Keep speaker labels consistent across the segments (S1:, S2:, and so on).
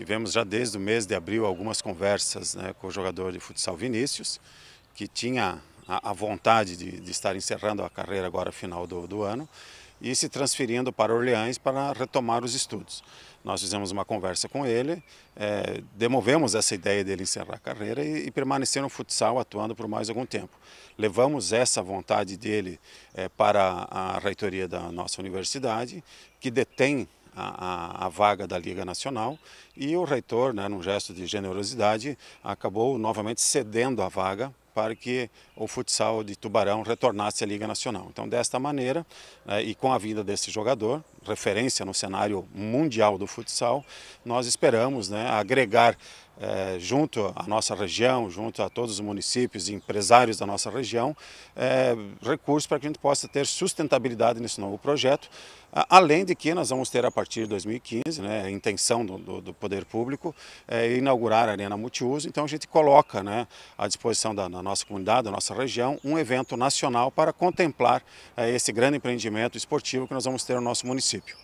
S1: Tivemos já desde o mês de abril algumas conversas né, com o jogador de futsal Vinícius, que tinha a, a vontade de, de, estar encerrando a carreira agora final do, do ano e se transferindo para Orleans para retomar os estudos. Nós fizemos uma conversa com ele, é, demovemos essa ideia dele encerrar a carreira e, e, permanecer no futsal atuando por mais algum tempo. Levamos essa vontade dele é, para a reitoria da nossa universidade, que detém a, a, vaga da Liga Nacional e o reitor, né, num gesto de generosidade, acabou novamente cedendo a vaga para que o futsal de Tubarão retornasse à Liga Nacional. Então, desta maneira, né, e com a vinda desse jogador, referência no cenário mundial do futsal, nós esperamos né, agregar é, junto à nossa região, junto a todos os municípios e empresários da nossa região, é, recursos para que a gente possa ter sustentabilidade nesse novo projeto, além de que nós vamos ter a partir de 2015, né, a intenção do, do, do poder público, é, inaugurar a Arena Multiuso, então a gente coloca né, à disposição da, da, nossa comunidade, da nossa região, um evento nacional para contemplar esse grande empreendimento esportivo que nós vamos ter no nosso município.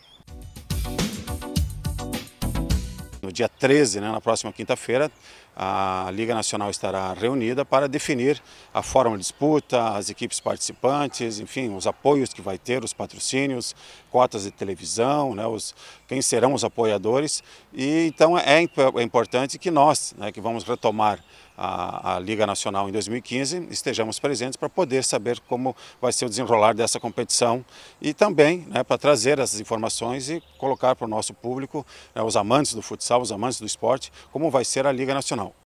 S1: No dia 13, né, na próxima quinta-feira, a Liga Nacional estará reunida para definir a forma de disputa, as equipes participantes, enfim, os apoios que vai ter, os patrocínios, cotas de televisão, né, os, quem serão os apoiadores. E então é, é importante que nós, né, que vamos retomar a, a, Liga Nacional em 2015, estejamos presentes para poder saber como vai ser o desenrolar dessa competição e também né, para trazer essas informações e colocar para o nosso público, né, os amantes do futsal, os amantes do esporte, como vai ser a Liga Nacional.